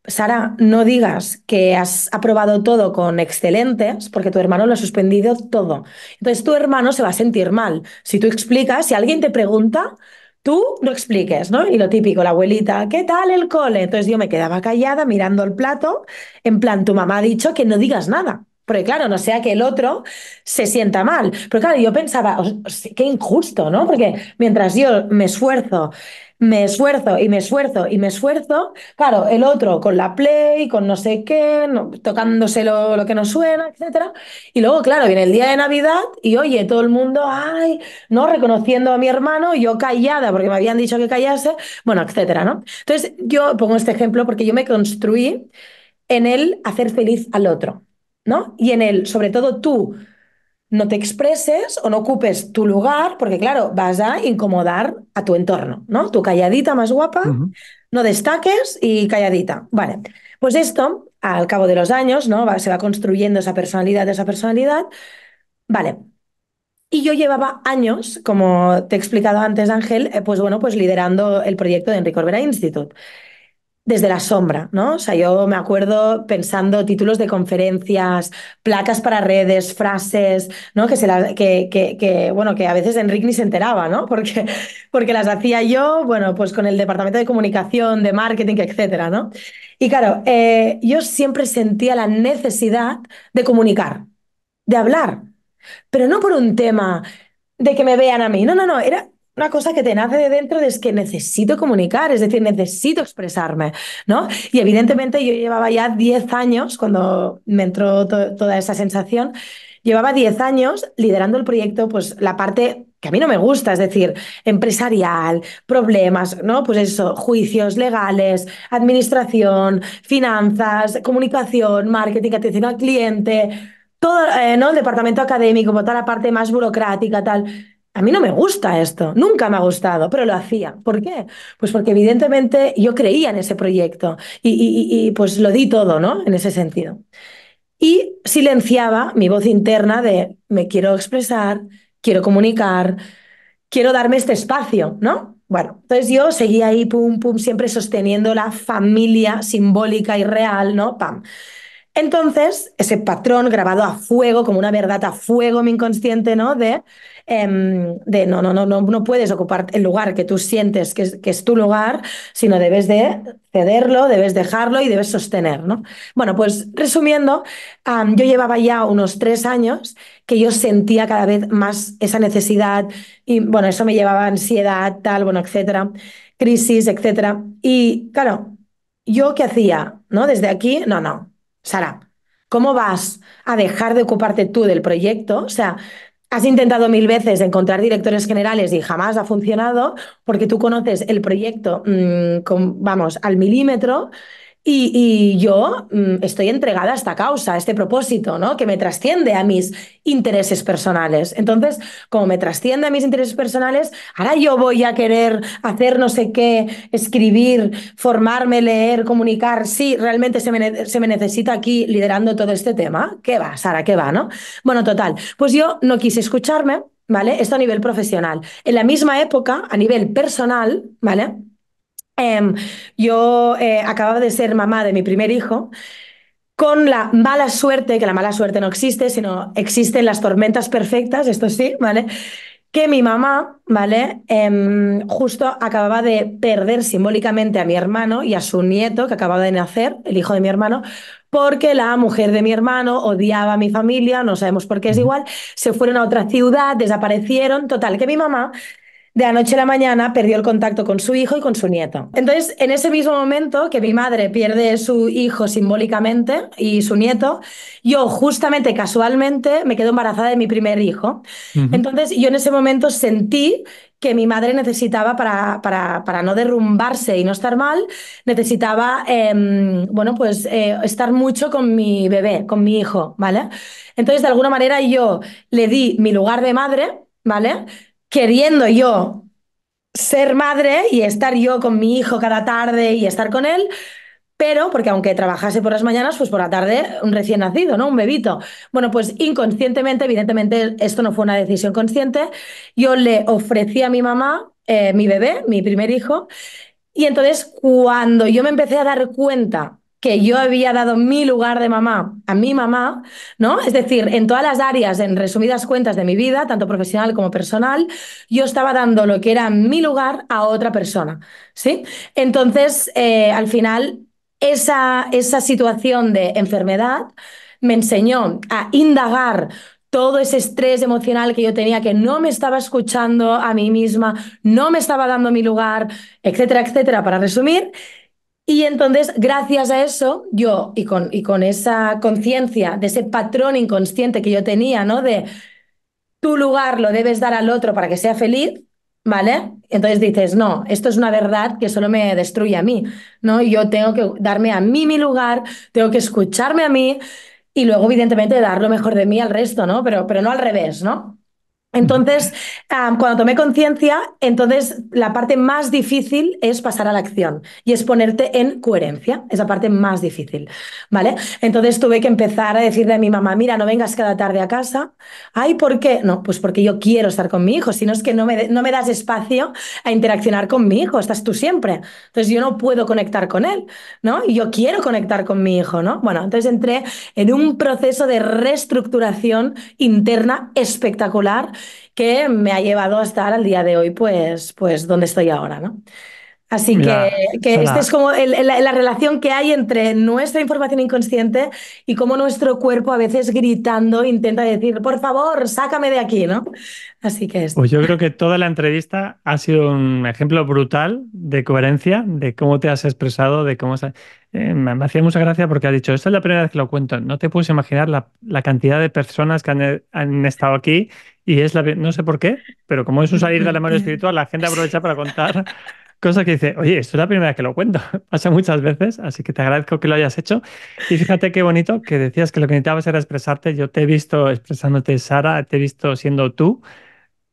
Sara, no digas que has aprobado todo con excelentes, porque tu hermano lo ha suspendido todo. Entonces tu hermano se va a sentir mal. Si tú explicas, si alguien te pregunta, tú no expliques, ¿no? Y lo típico, la abuelita, ¿qué tal el cole? Entonces yo me quedaba callada mirando el plato, en plan, tu mamá ha dicho que no digas nada. Porque claro, no sea que el otro se sienta mal. Pero claro, yo pensaba, qué injusto, ¿no? Porque mientras yo me esfuerzo, me esfuerzo y me esfuerzo y me esfuerzo, claro, el otro con la play, con no sé qué, tocándose lo, que no suena, etc. Y luego, claro, viene el día de Navidad y oye, todo el mundo, ay, no, reconociendo a mi hermano, yo callada, porque me habían dicho que callase, bueno, etc. ¿no? Entonces, yo pongo este ejemplo porque yo me construí en el hacer feliz al otro. ¿no? Y en el, sobre todo tú, no te expreses o no ocupes tu lugar, porque claro, vas a incomodar a tu entorno, ¿no? Tu calladita más guapa, no destaques y calladita. Vale, pues esto, al cabo de los años, ¿no? Va, se va construyendo esa personalidad, esa personalidad. Vale. Y yo llevaba años, como te he explicado antes, Ángel, eh, pues bueno, pues liderando el proyecto de Enrique Orbera Institute desde la sombra, ¿no? O sea, yo me acuerdo pensando títulos de conferencias, placas para redes, frases, ¿no? Que, se que, que, bueno, que a veces Enrique ni se enteraba, ¿no? Porque, porque las hacía yo, bueno, pues con el departamento de comunicación, de marketing, etcétera, ¿no? Y claro, eh, yo siempre sentía la necesidad de comunicar, de hablar, pero no por un tema de que me vean a mí, no, no, no, era una cosa que te nace de dentro es que necesito comunicar, es decir, necesito expresarme, ¿no? Y evidentemente yo llevaba ya 10 años, cuando me entró toda esa sensación, llevaba 10 años liderando el proyecto, pues la parte que a mí no me gusta, es decir, empresarial, problemas, ¿no? Pues eso, juicios legales, administración, finanzas, comunicación, marketing, atención al cliente, todo, eh, ¿no? El departamento académico, toda la parte más burocrática, tal a mí no me gusta esto, nunca me ha gustado, pero lo hacía. ¿Por qué? Pues porque evidentemente yo creía en ese proyecto y, pues lo di todo, ¿no? En ese sentido. Y silenciaba mi voz interna de me quiero expresar, quiero comunicar, quiero darme este espacio, ¿no? Bueno, entonces yo seguía ahí, pum, pum, siempre sosteniendo la familia simbólica y real, ¿no? Pam. Entonces, ese patrón grabado a fuego, como una verdad a fuego, mi inconsciente, ¿no? De, em, de no, no, no, no, no puedes ocupar el lugar que tú sientes que es, que es, tu lugar, sino debes de cederlo, debes dejarlo y debes sostener, ¿no? Bueno, pues resumiendo, yo llevaba ya unos tres años que yo sentía cada vez más esa necesidad y, bueno, eso me llevaba ansiedad, tal, bueno, etcétera, crisis, etcétera. Y, claro, ¿yo qué hacía? ¿No? Desde aquí, no, no Sara, ¿cómo vas a dejar de ocuparte tú del proyecto? O sea, has intentado mil veces encontrar directores generales y jamás ha funcionado porque tú conoces el proyecto, mm, vamos, al milímetro y, yo mm, estoy entregada a esta causa, a este propósito, ¿no? Que me trasciende a mis intereses personales. Entonces, como me trasciende a mis intereses personales, ahora yo voy a querer hacer no sé qué, escribir, formarme, leer, comunicar. Sí, realmente se me, se me necesita aquí liderando todo este tema. ¿Qué va, Sara? ¿Qué va, no? Bueno, total. Pues yo no quise escucharme, ¿vale? Esto a nivel profesional. En la misma época, a nivel personal, ¿vale? Em, yo eh, acababa de ser mamá de mi primer hijo con la mala suerte, que la mala suerte no existe, sino existen las tormentas perfectas, esto sí, ¿vale? Que mi mamá, ¿vale? Em, justo acababa de perder simbólicamente a mi hermano y a su nieto, que acababa de nacer, el hijo de mi hermano, porque la mujer de mi hermano odiaba a mi familia, no sabemos por qué es igual, se fueron a otra ciudad, desaparecieron, total, que mi mamá de anoche a la mañana perdió el contacto con su hijo y con su nieto. Entonces, en ese mismo momento que mi madre pierde su hijo simbólicamente y su nieto, yo justamente casualmente me quedo embarazada de mi primer hijo. Entonces, yo en ese momento sentí que mi madre necesitaba para, para, para no derrumbarse y no estar mal, necesitaba, em, bueno, pues eh, estar mucho con mi bebé, con mi hijo, ¿vale? Entonces, de alguna manera yo le di mi lugar de madre, ¿vale? queriendo yo ser madre y estar yo con mi hijo cada tarde y estar con él, pero porque aunque trabajase por las mañanas, pues por la tarde un recién nacido, ¿no? Un bebito. Bueno, pues inconscientemente, evidentemente esto no fue una decisión consciente, yo le ofrecí a mi mamá eh, mi bebé, mi primer hijo, y entonces cuando yo me empecé a dar cuenta que yo había dado mi lugar de mamá a mi mamá, ¿no? Es decir, en todas las áreas, en resumidas cuentas de mi vida, tanto profesional como personal, yo estaba dando lo que era mi lugar a otra persona, ¿sí? Entonces, eh, al final, esa, esa situación de enfermedad me enseñó a indagar todo ese estrés emocional que yo tenía, que no me estaba escuchando a mí misma, no me estaba dando mi lugar, etcétera, etcétera, para resumir, y entonces, gracias a eso, yo, y con, y con esa conciencia de ese patrón inconsciente que yo tenía, ¿no? De tu lugar lo debes dar al otro para que sea feliz, ¿vale? Entonces dices, no, esto es una verdad que solo me destruye a mí, ¿no? Y yo tengo que darme a mí mi lugar, tengo que escucharme a mí y luego, evidentemente, dar lo mejor de mí al resto, ¿no? Pero, pero no al revés, ¿no? Entonces, cuando tomé conciencia, entonces la parte más difícil es pasar a la acción y es ponerte en coherencia, esa parte más difícil, ¿vale? Entonces tuve que empezar a decirle a mi mamá, mira, no vengas cada tarde a casa. Ay, ¿por qué? No, pues porque yo quiero estar con mi hijo, si no es que no me, das espacio a interaccionar con mi hijo, estás tú siempre. Entonces yo no puedo conectar con él, ¿no? Y yo quiero conectar con mi hijo, ¿no? Bueno, entonces entré en un proceso de reestructuración interna espectacular que me ha llevado a estar al día de hoy, pues, pues donde estoy ahora, ¿no? Así que, esta es como la relación que hay entre nuestra información inconsciente y cómo nuestro cuerpo a veces gritando intenta decir, por favor, sácame de aquí, ¿no? Así que esto. Pues yo creo que toda la entrevista ha sido un ejemplo brutal de coherencia, de cómo te has expresado, de cómo... Eh, me hacía mucha gracia porque ha dicho, esta es la primera vez que lo cuento, no te puedes imaginar la, la cantidad de personas que han estado aquí y es la, no sé por qué, pero como es un salir de la mano espiritual, la gente aprovecha para contar cosas que dice, oye, esto es la primera vez que lo cuento. Pasa muchas veces, así que te agradezco que lo hayas hecho. Y fíjate qué bonito que decías que lo que necesitabas era expresarte. Yo te he visto expresándote, Sara, te he visto siendo tú,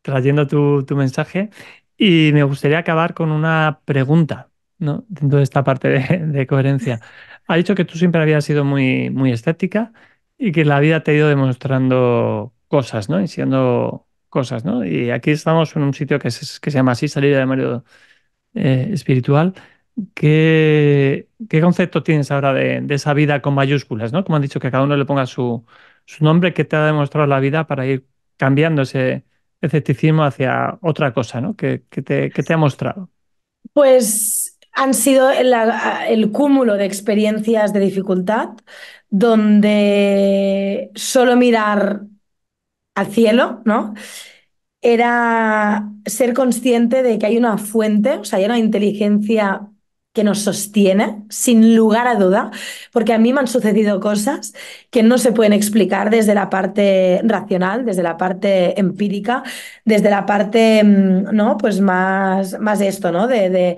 trayendo tu, mensaje. Y me gustaría acabar con una pregunta, ¿no? Dentro de esta parte de, coherencia. Ha dicho que tú siempre habías sido muy, muy estética y que la vida te ha ido demostrando cosas, ¿no? Y siendo cosas, ¿no? Y aquí estamos en un sitio que se, que se llama así, salida de Mario eh, Espiritual. ¿Qué, concepto tienes ahora de, esa vida con mayúsculas, ¿no? Como han dicho, que cada uno le ponga su, su nombre, ¿qué te ha demostrado la vida para ir cambiando ese escepticismo hacia otra cosa, ¿no? ¿Qué, te, ha mostrado? Pues han sido el, el, cúmulo de experiencias de dificultad donde solo mirar al cielo, ¿no? Era ser consciente de que hay una fuente, o sea, hay una inteligencia que nos sostiene, sin lugar a duda, porque a mí me han sucedido cosas que no se pueden explicar desde la parte racional, desde la parte empírica, desde la parte, mm, ¿no? Pues más, más esto, ¿no? de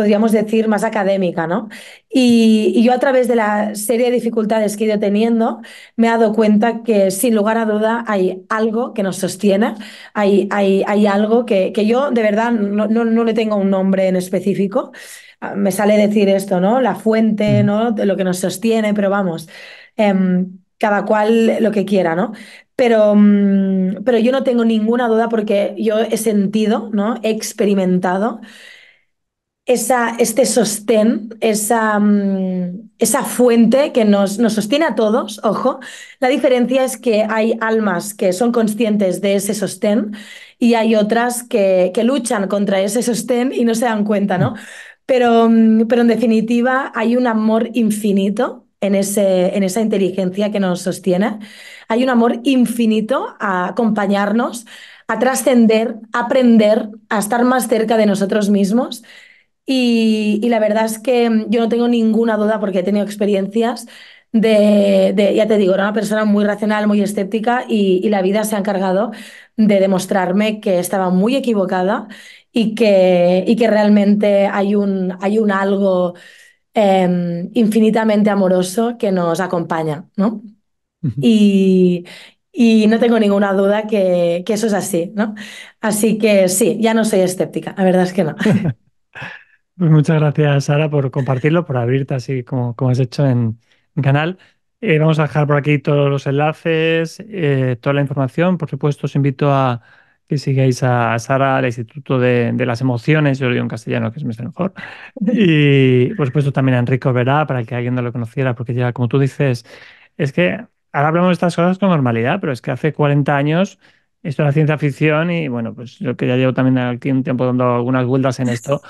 podríamos decir, más académica, ¿no? Y, yo a través de la serie de dificultades que he ido teniendo, me he dado cuenta que sin lugar a duda hay algo que nos sostiene, hay, hay, hay algo que, que, yo de verdad no, le tengo un nombre en específico, ah, me sale decir esto, ¿no? La fuente, mm. ¿no? De lo que nos sostiene, pero vamos, em, cada cual lo que quiera, ¿no? Pero, mm, pero yo no tengo ninguna duda porque yo he sentido, ¿no? He experimentado esa, este sostén, esa, mm, esa fuente que nos, nos, sostiene a todos, ojo, la diferencia es que hay almas que son conscientes de ese sostén y hay otras que, que luchan contra ese sostén y no se dan cuenta, ¿no? Pero, mm, pero en definitiva hay un amor infinito en, ese, en esa inteligencia que nos sostiene. Hay un amor infinito a acompañarnos, a trascender, a aprender, a estar más cerca de nosotros mismos y, la verdad es que mm, yo no tengo ninguna duda porque he tenido experiencias de, ya te digo, era una persona muy racional, muy escéptica y, la vida se ha encargado de demostrarme que estaba muy equivocada y que, y que realmente hay un, hay un algo em, infinitamente amoroso que nos acompaña, ¿no? Y, y no tengo ninguna duda que, que, eso es así, ¿no? Así que sí, ya no soy escéptica, la verdad es que no. Pues muchas gracias, Sara, por compartirlo, por abrirte así como, como has hecho en, en canal. Eh, vamos a dejar por aquí todos los enlaces, eh, toda la información. Por supuesto, os invito a que sigáis a Sara, al Instituto de, las Emociones, yo lo digo en castellano, que es mejor. Y por supuesto también a Enrico Verá, para que alguien no lo conociera, porque ya, como tú dices, es que ahora hablamos de estas cosas con normalidad, pero es que hace 40 años esto era ciencia ficción y bueno, pues yo que ya llevo también aquí un tiempo dando algunas vueltas en esto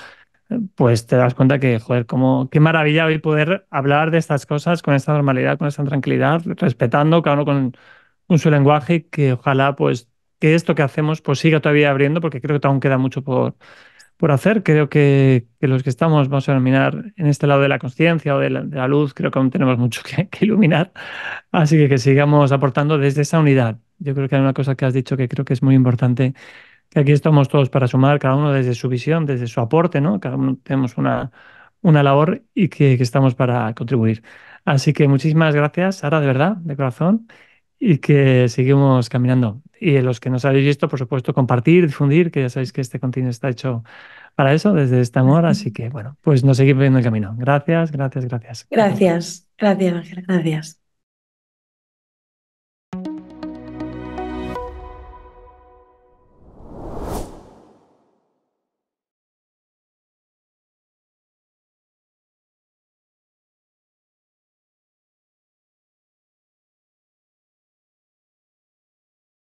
pues te das cuenta que, joder, cómo, qué maravilla hoy poder hablar de estas cosas con esta normalidad, con esta tranquilidad, respetando cada uno con, su lenguaje, que ojalá pues que esto que hacemos pues siga todavía abriendo, porque creo que aún queda mucho por, por hacer. Creo que, los que estamos, vamos a iluminar en este lado de la conciencia o de la, luz, creo que aún tenemos mucho que, que iluminar. Así que que sigamos aportando desde esa unidad. Yo creo que hay una cosa que has dicho que creo que es muy importante que aquí estamos todos para sumar, cada uno desde su visión, desde su aporte, ¿no? Cada uno tenemos una, una labor y que, estamos para contribuir. Así que muchísimas gracias, Sara, de verdad, de corazón, y que seguimos caminando. Y los que nos habéis visto, por supuesto, compartir, difundir, que ya sabéis que este contenido está hecho para eso, desde este amor. Así que, bueno, pues nos seguimos viendo el camino. Gracias, gracias, gracias. Gracias, gracias, Ángel, gracias.